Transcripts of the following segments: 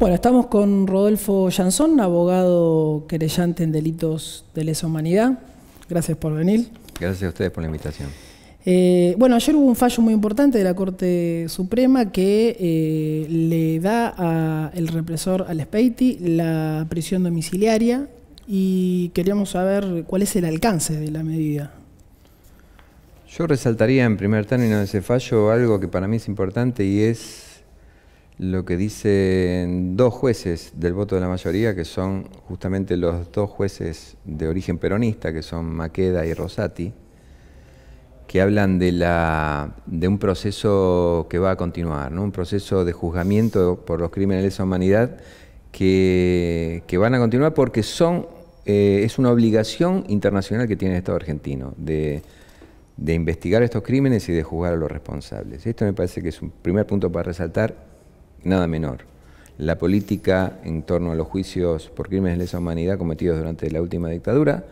Bueno, estamos con Rodolfo Jansón, abogado querellante en delitos de lesa humanidad. Gracias por venir. Gracias a ustedes por la invitación. Eh, bueno, ayer hubo un fallo muy importante de la Corte Suprema que eh, le da al represor al Speiti la prisión domiciliaria y queríamos saber cuál es el alcance de la medida. Yo resaltaría en primer término de ese fallo algo que para mí es importante y es lo que dicen dos jueces del voto de la mayoría, que son justamente los dos jueces de origen peronista, que son Maqueda y Rosati, que hablan de, un proceso que va a continuar, un proceso de juzgamiento por los crímenes de esa humanidad que, van a continuar porque son, eh, es una obligación internacional que tiene el Estado argentino de investigar estos crímenes y de juzgar a los responsables. Esto me parece que es un primer punto para resaltar nada menor. La política en torno a los juicios por crímenes de lesa humanidad cometidos durante la última dictadura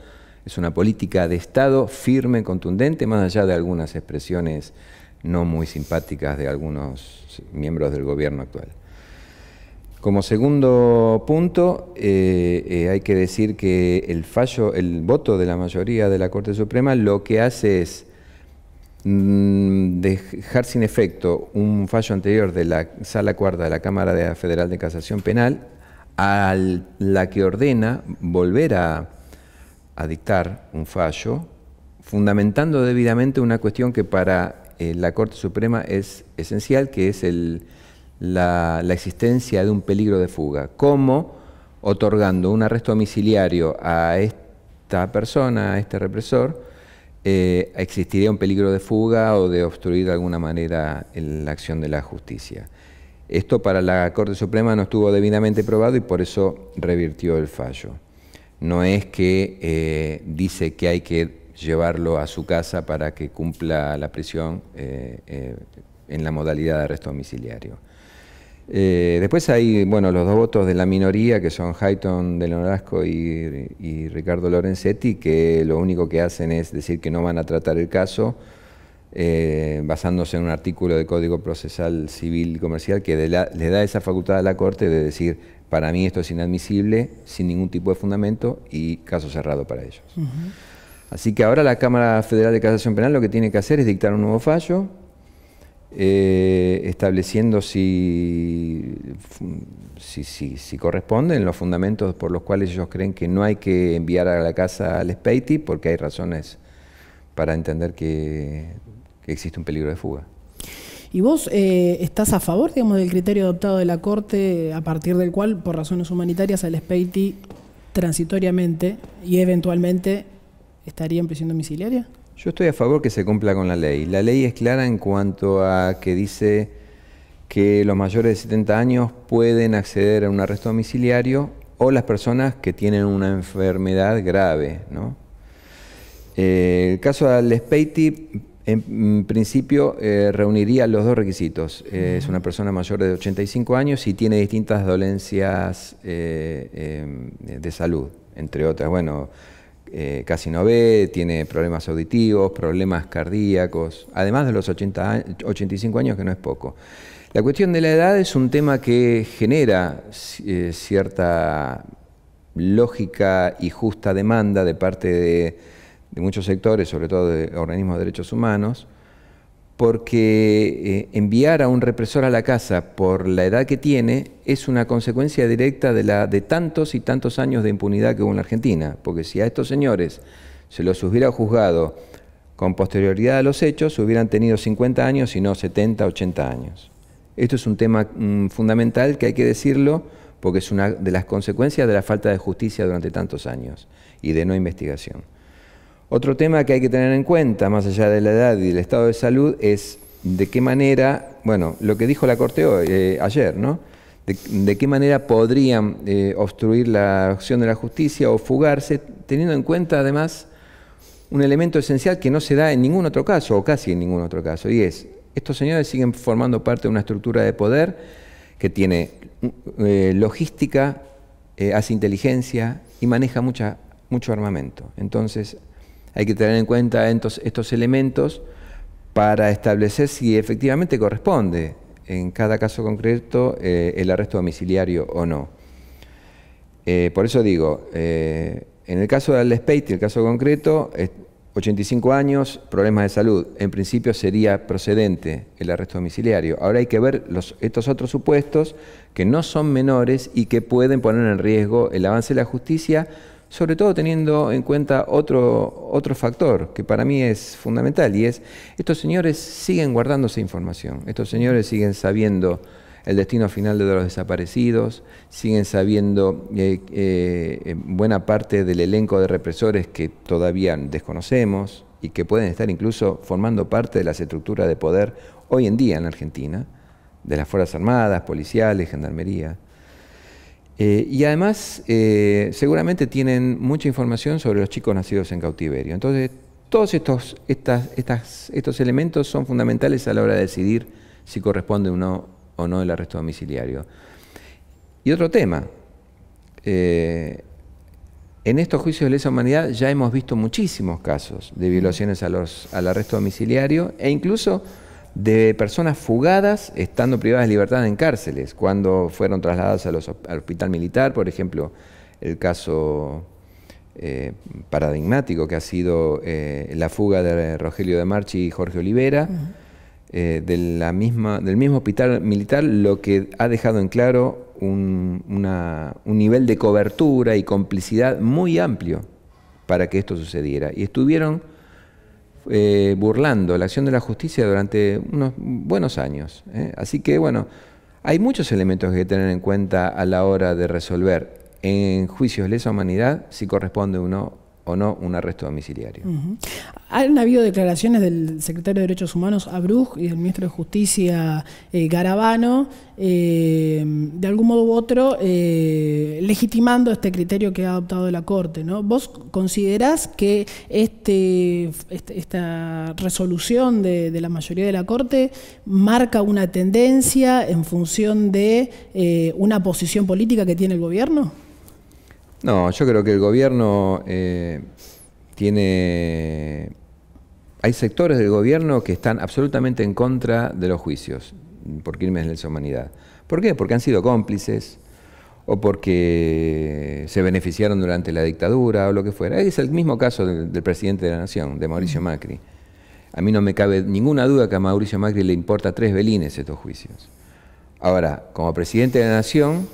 es una política de Estado firme, contundente, más allá de algunas expresiones no muy simpáticas de algunos miembros del gobierno actual. Como segundo punto, eh, eh, hay que decir que el fallo, el voto de la mayoría de la Corte Suprema lo que hace es Mm, dejar sin efecto un fallo anterior de la Sala Cuarta de la Cámara Federal de Casación Penal, a la que ordena volver a, dictar un fallo, fundamentando debidamente una cuestión que para eh, la Corte Suprema es esencial, que es el, la, la existencia de un peligro de fuga. ¿Cómo? Otorgando un arresto domiciliario a esta persona, a este represor, eh, existiría un peligro de fuga o de obstruir de alguna manera la acción de la justicia. Esto para la Corte Suprema no estuvo debidamente probado y por eso revirtió el fallo. No es que eh, dice que hay que llevarlo a su casa para que cumpla la prisión eh, en la modalidad de arresto domiciliario. Eh, después hay, bueno, los dos votos de la minoría, que son Hayton de Norasco y, Ricardo Lorenzetti, que lo único que hacen es decir que no van a tratar el caso, eh, basándose en un artículo de Código Procesal Civil y Comercial que le da esa facultad a la Corte de decir, para mí esto es inadmisible, sin ningún tipo de fundamento y caso cerrado para ellos. Así que ahora la Cámara Federal de Casación Penal lo que tiene que hacer es dictar un nuevo fallo eh, estableciendo si, si, corresponden los fundamentos por los cuales ellos creen que no hay que enviar a la casa al SPEITI porque hay razones para entender que, existe un peligro de fuga. ¿Y vos eh, estás a favor, digamos, del criterio adoptado de la Corte a partir del cual, por razones humanitarias, al SPEITI transitoriamente y eventualmente estaría en prisión domiciliaria? Yo estoy a favor que se cumpla con la ley. La ley es clara en cuanto a que dice que los mayores de 70 años pueden acceder a un arresto domiciliario o las personas que tienen una enfermedad grave. Eh, el caso de Alespeiti, en, en, principio, eh, reuniría los dos requisitos. Eh, es una persona mayor de 85 años y tiene distintas dolencias de salud, entre otras. Bueno, eh, casi no ve, tiene problemas auditivos, problemas cardíacos, además de los 85 años, que no es poco. La cuestión de la edad es un tema que genera eh, cierta lógica y justa demanda de parte de muchos sectores, sobre todo de organismos de derechos humanos, porque eh, enviar a un represor a la casa por la edad que tiene es una consecuencia directa de, la, de tantos y tantos años de impunidad que hubo en la Argentina, porque si a estos señores se los hubiera juzgado con posterioridad a los hechos, hubieran tenido 50 años y no 70, 80 años. Esto es un tema mm, fundamental que hay que decirlo porque es una de las consecuencias de la falta de justicia durante tantos años y de no investigación. Otro tema que hay que tener en cuenta, más allá de la edad y del estado de salud, es de qué manera, bueno, lo que dijo la Corte hoy, eh, ayer, ¿no? De, qué manera podrían eh, obstruir la acción de la justicia o fugarse, teniendo en cuenta además un elemento esencial que no se da en ningún otro caso, o casi en ningún otro caso, y es, estos señores siguen formando parte de una estructura de poder que tiene eh, logística, hace inteligencia y maneja mucho armamento. Entonces, hay que tener en cuenta estos elementos para establecer si efectivamente corresponde en cada caso concreto eh, el arresto domiciliario o no. Eh, por eso digo, eh, en el caso de Al el caso concreto, 85 años, problemas de salud. En principio sería procedente el arresto domiciliario. Ahora hay que ver los, estos otros supuestos que no son menores y que pueden poner en riesgo el avance de la justicia sobre todo teniendo en cuenta otro, otro factor que para mí es fundamental y es, estos señores siguen esa información, estos señores siguen sabiendo el destino final de los desaparecidos, siguen sabiendo eh, eh, buena parte del elenco de represores que todavía desconocemos y que pueden estar incluso formando parte de las estructuras de poder hoy en día en Argentina, de las Fuerzas Armadas, policiales, gendarmería. Eh, y además, eh, seguramente tienen mucha información sobre los chicos nacidos en cautiverio. Entonces, todos estos, estos elementos son fundamentales a la hora de decidir si corresponde o no el arresto domiciliario. Y otro tema, eh, en estos juicios de lesa humanidad ya hemos visto muchísimos casos de violaciones al arresto domiciliario e incluso de personas fugadas estando privadas de libertad en cárceles, cuando fueron trasladadas al hospital militar, por ejemplo, el caso eh, paradigmático que ha sido eh, la fuga de Rogelio de Marchi y Jorge Olivera. Eh, de la misma, del mismo hospital militar, lo que ha dejado en claro un, un nivel de cobertura y complicidad muy amplio para que esto sucediera. Y estuvieron eh, burlando la acción de la justicia durante unos buenos años. ¿eh? Así que bueno, hay muchos elementos que, tener en cuenta a la hora de resolver en juicios lesa humanidad si corresponde uno o no un arresto domiciliario. Han habido declaraciones del secretario de Derechos Humanos Abruj y del ministro de Justicia eh, Garabano, eh, de algún modo u otro, eh, legitimando este criterio que ha adoptado la Corte. ¿no? ¿Vos considerás que este, este, esta resolución de, de, la mayoría de la Corte marca una tendencia en función de una posición política que tiene el gobierno? No, yo creo que el gobierno eh, tiene... Hay sectores del gobierno que están absolutamente en contra de los juicios por crímenes de lesa humanidad. ¿Por qué? Porque han sido cómplices o porque se beneficiaron durante la dictadura o lo que fuera. Es el mismo caso del, del presidente de la Nación, de Mauricio mm. Macri. A mí no me cabe ninguna duda que a Mauricio Macri le importa tres belines estos juicios. Ahora, como presidente de la Nación,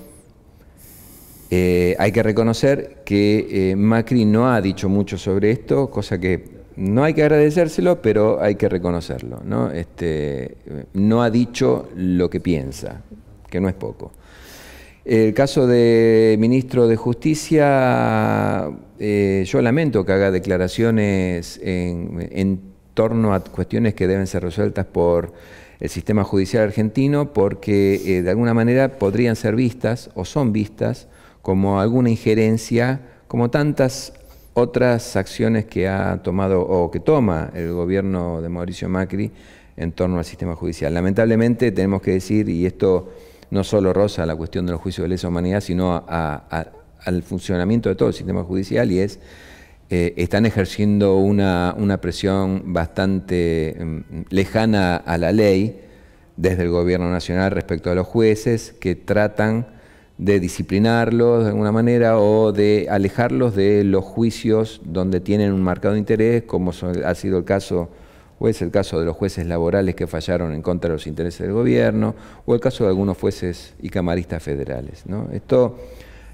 eh, hay que reconocer que eh, Macri no ha dicho mucho sobre esto, cosa que no hay que agradecérselo, pero hay que reconocerlo. No, este, ha dicho lo que piensa, que no es poco. El caso de ministro de Justicia, eh, yo lamento que haga declaraciones en, torno a cuestiones que deben ser resueltas por el sistema judicial argentino, porque de alguna manera podrían ser vistas o son vistas como alguna injerencia, como tantas otras acciones que ha tomado o que toma el gobierno de Mauricio Macri en torno al sistema judicial. Lamentablemente tenemos que decir, y esto no solo roza la cuestión de los juicios de lesa humanidad, sino al funcionamiento de todo el sistema judicial, y es, eh, están ejerciendo una, presión bastante mm, lejana a la ley desde el gobierno nacional respecto a los jueces que tratan de disciplinarlos de alguna manera o de alejarlos de los juicios donde tienen un marcado interés, como ha sido el caso o es el caso de los jueces laborales que fallaron en contra de los intereses del gobierno, o el caso de algunos jueces y camaristas federales. ¿no? Esto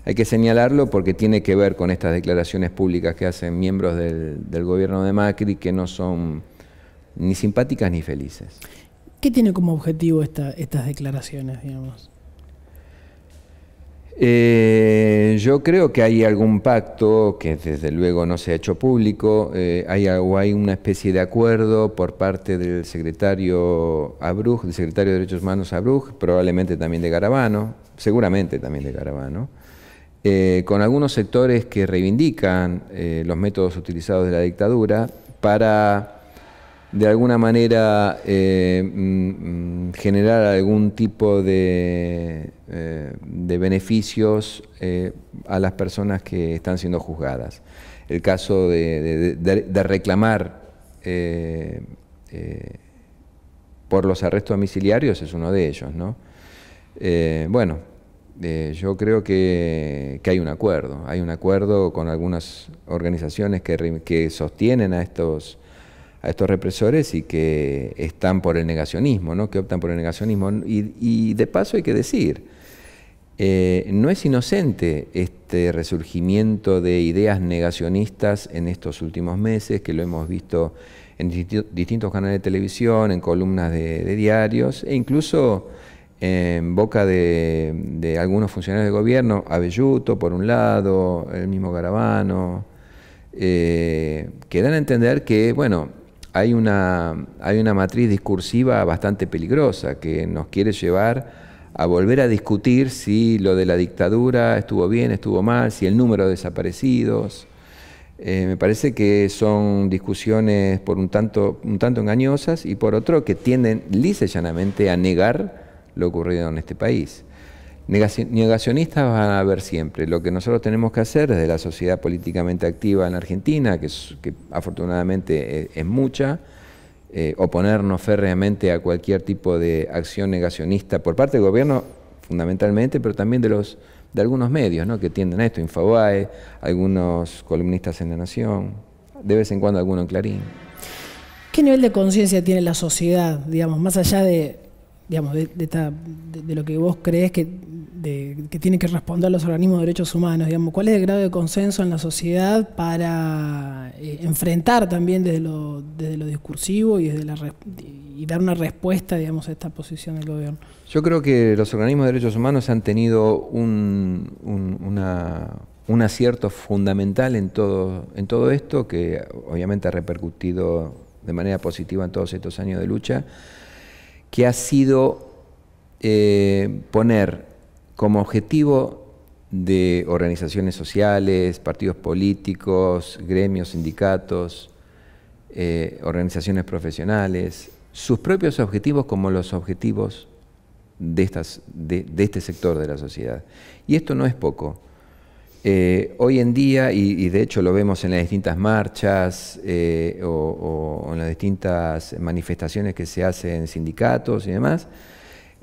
hay que señalarlo porque tiene que ver con estas declaraciones públicas que hacen miembros del, gobierno de Macri que no son ni simpáticas ni felices. ¿Qué tiene como objetivo estas declaraciones, digamos? Eh, yo creo que hay algún pacto que desde luego no se ha hecho público, eh, hay, una especie de acuerdo por parte del secretario del secretario de Derechos Humanos Abruj, probablemente también de Garabano, seguramente también de Garabano, eh, con algunos sectores que reivindican los métodos utilizados de la dictadura para de alguna manera eh, mm, mm, generar algún tipo de, eh, beneficios eh, a las personas que están siendo juzgadas. El caso de, reclamar por los arrestos domiciliarios es uno de ellos. bueno, yo creo que, hay un acuerdo, hay un acuerdo con algunas organizaciones que, que sostienen a estos a estos represores y que están por el negacionismo, ¿no? que optan por el negacionismo. Y, de paso hay que decir, eh, no es inocente este resurgimiento de ideas negacionistas en estos últimos meses, que lo hemos visto en distintos canales de televisión, en columnas de, diarios e incluso en boca de, algunos funcionarios de gobierno, Avelluto por un lado, el mismo Garabano, eh, que dan a entender que, bueno, hay una, hay una matriz discursiva bastante peligrosa que nos quiere llevar a volver a discutir si lo de la dictadura estuvo bien, estuvo mal, si el número de desaparecidos. Eh, me parece que son discusiones por un tanto, un tanto engañosas y por otro que tienden lisa llanamente a negar lo ocurrido en este país. Negacionistas van a haber siempre. Lo que nosotros tenemos que hacer desde la sociedad políticamente activa en Argentina, que, afortunadamente es, mucha, eh, oponernos férreamente a cualquier tipo de acción negacionista por parte del gobierno, fundamentalmente, pero también de los de algunos medios ¿no? que tienden a esto, Infobae, algunos columnistas en La Nación, de vez en cuando alguno en Clarín. ¿Qué nivel de conciencia tiene la sociedad, digamos, más allá de, de, de lo que vos crees que que tiene que responder los organismos de derechos humanos, digamos, cuál es el grado de consenso en la sociedad para eh, enfrentar también desde lo, desde lo discursivo y, desde y dar una respuesta, digamos, a esta posición del gobierno. Yo creo que los organismos de derechos humanos han tenido un, acierto fundamental en todo, en todo esto, que obviamente ha repercutido de manera positiva en todos estos años de lucha, que ha sido eh, poner como objetivo de organizaciones sociales, partidos políticos, gremios, sindicatos, eh, organizaciones profesionales, sus propios objetivos como los objetivos de, este sector de la sociedad. Y esto no es poco. Eh, hoy en día, y, de hecho lo vemos en las distintas marchas eh, o, o en las distintas manifestaciones que se hacen en sindicatos y demás,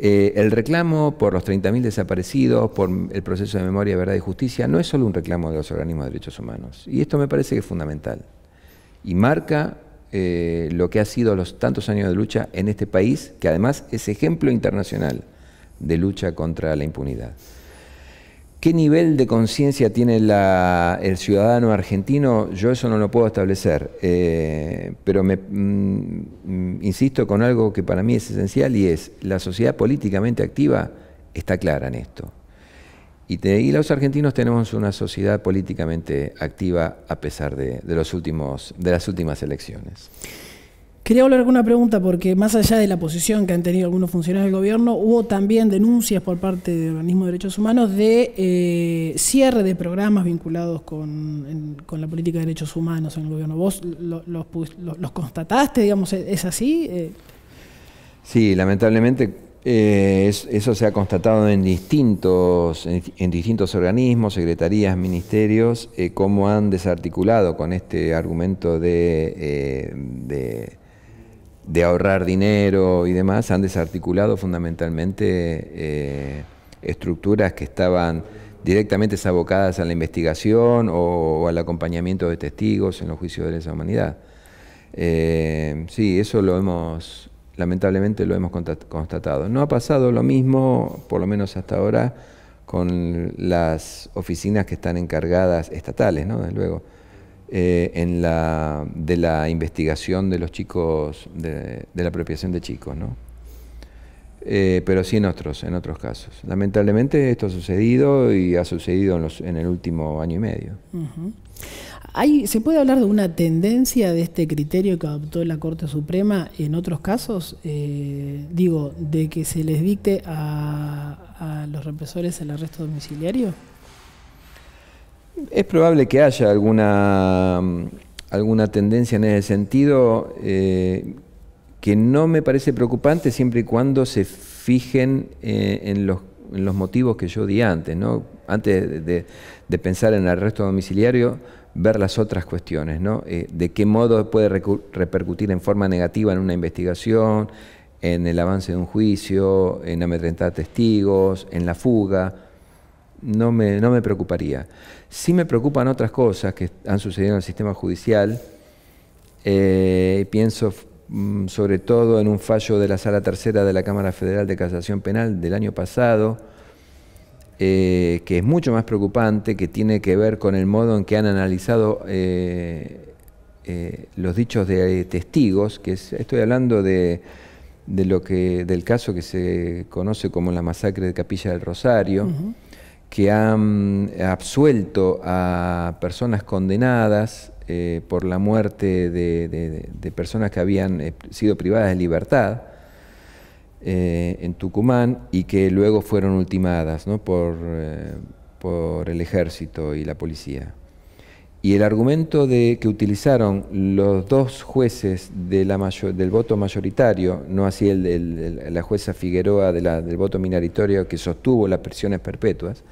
eh, el reclamo por los 30.000 desaparecidos, por el proceso de memoria, verdad y justicia, no es solo un reclamo de los organismos de derechos humanos. Y esto me parece que es fundamental. Y marca eh, lo que ha sido los tantos años de lucha en este país, que además es ejemplo internacional de lucha contra la impunidad. ¿Qué nivel de conciencia tiene el ciudadano argentino? Yo eso no lo puedo establecer, eh, pero me mm, insisto con algo que para mí es esencial y es, la sociedad políticamente activa está clara en esto. Y, los argentinos tenemos una sociedad políticamente activa a pesar de las últimas elecciones. Quería hablar con una pregunta porque más allá de la posición que han tenido algunos funcionarios del gobierno, hubo también denuncias por parte de organismos de derechos humanos de eh, cierre de programas vinculados con, la política de derechos humanos en el gobierno. ¿Vos los constataste, digamos, es así? Eh, sí, lamentablemente eh, eso se ha constatado en distintos, en, distintos organismos, secretarías, ministerios, cómo han desarticulado con este argumento de de ahorrar dinero y demás, han desarticulado fundamentalmente eh, estructuras que estaban directamente sabocadas a la investigación o, al acompañamiento de testigos en los juicios de lesa humanidad. Eh, sí, eso lo hemos, lamentablemente lo hemos constatado. No ha pasado lo mismo, por lo menos hasta ahora, con las oficinas que están encargadas estatales, ¿no? Desde luego eh, en la, de la investigación de los chicos, de, la apropiación de chicos, ¿no? Eh, pero sí en otros, en otros casos. Lamentablemente esto ha sucedido y ha sucedido en, los, en el último año y medio. ¿Se puede hablar de una tendencia de este criterio que adoptó la Corte Suprema en otros casos? Eh, digo, de que se les dicte a, a los represores el arresto domiciliario. Es probable que haya alguna, mm, alguna tendencia en ese sentido eh, que no me parece preocupante siempre y cuando se fijen eh, en, los, en, los, motivos que yo di antes, ¿no? antes de, pensar en el arresto domiciliario, ver las otras cuestiones, ¿no? Eh, de qué modo puede repercutir en forma negativa en una investigación, en el avance de un juicio, en amedrentar testigos, en la fuga no me, no me preocuparía. Sí me preocupan otras cosas que han sucedido en el sistema judicial. Eh, pienso mm, sobre todo en un fallo de la Sala Tercera de la Cámara Federal de Casación Penal del año pasado, eh, que es mucho más preocupante, que tiene que ver con el modo en que han analizado eh, los dichos de testigos, que estoy hablando de, lo que, del caso que se conoce como la masacre de Capilla del Rosario que han eh, absuelto a personas condenadas eh, por la muerte de, personas que habían eh, sido privadas de libertad en Tucumán y que luego fueron ultimadas ¿no? por el ejército y la policía. Y el argumento de, que utilizaron los dos jueces de la del voto mayoritario, no así el, de la jueza Figueroa de la, del voto minoritario que sostuvo las prisiones perpetuas,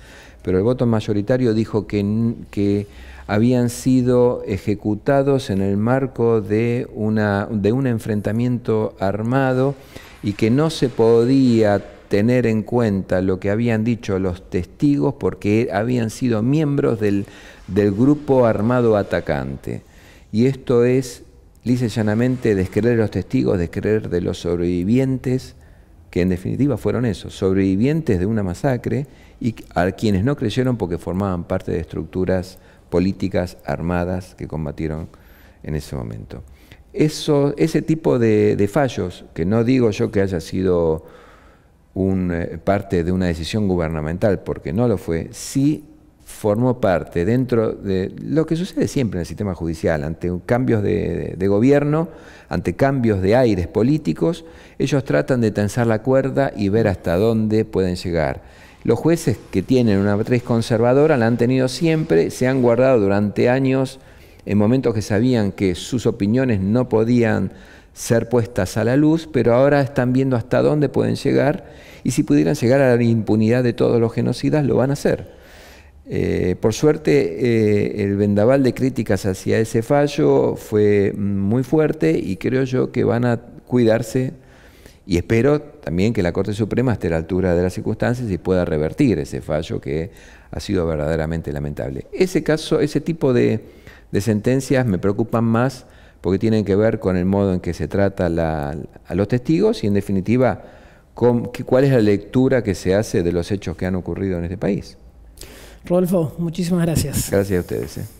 pero el voto mayoritario dijo que, que habían sido ejecutados en el marco de, una, de un enfrentamiento armado y que no se podía tener en cuenta lo que habían dicho los testigos porque habían sido miembros del, del grupo armado atacante. Y esto es, lice llanamente, descreer de los testigos, descreer de los sobrevivientes, que en definitiva fueron esos, sobrevivientes de una masacre y a quienes no creyeron porque formaban parte de estructuras políticas armadas que combatieron en ese momento. Eso, ese tipo de fallos, que no digo yo que haya sido un, eh, parte de una decisión gubernamental, porque no lo fue, sí formó parte dentro de lo que sucede siempre en el sistema judicial, ante cambios de, de, gobierno, ante cambios de aires políticos, ellos tratan de tensar la cuerda y ver hasta dónde pueden llegar. Los jueces que tienen una matriz conservadora la han tenido siempre, se han guardado durante años en momentos que sabían que sus opiniones no podían ser puestas a la luz, pero ahora están viendo hasta dónde pueden llegar y si pudieran llegar a la impunidad de todos los genocidas, lo van a hacer. Eh, por suerte, eh, el vendaval de críticas hacia ese fallo fue muy fuerte y creo yo que van a cuidarse y espero también que la Corte Suprema esté a la altura de las circunstancias y pueda revertir ese fallo que ha sido verdaderamente lamentable. Ese caso, ese tipo de sentencias me preocupan más porque tienen que ver con el modo en que se trata a los testigos y en definitiva con, cuál es la lectura que se hace de los hechos que han ocurrido en este país. Rodolfo, muchísimas gracias. Gracias a ustedes. ¿eh?